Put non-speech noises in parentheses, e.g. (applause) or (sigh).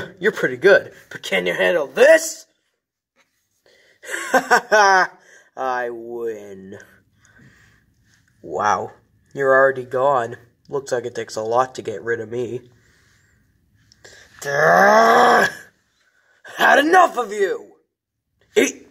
(laughs) you're pretty good, but can you handle this? (laughs) I win. Wow, you're already gone. Looks like it takes a lot to get rid of me. (laughs) Had enough of you! Eat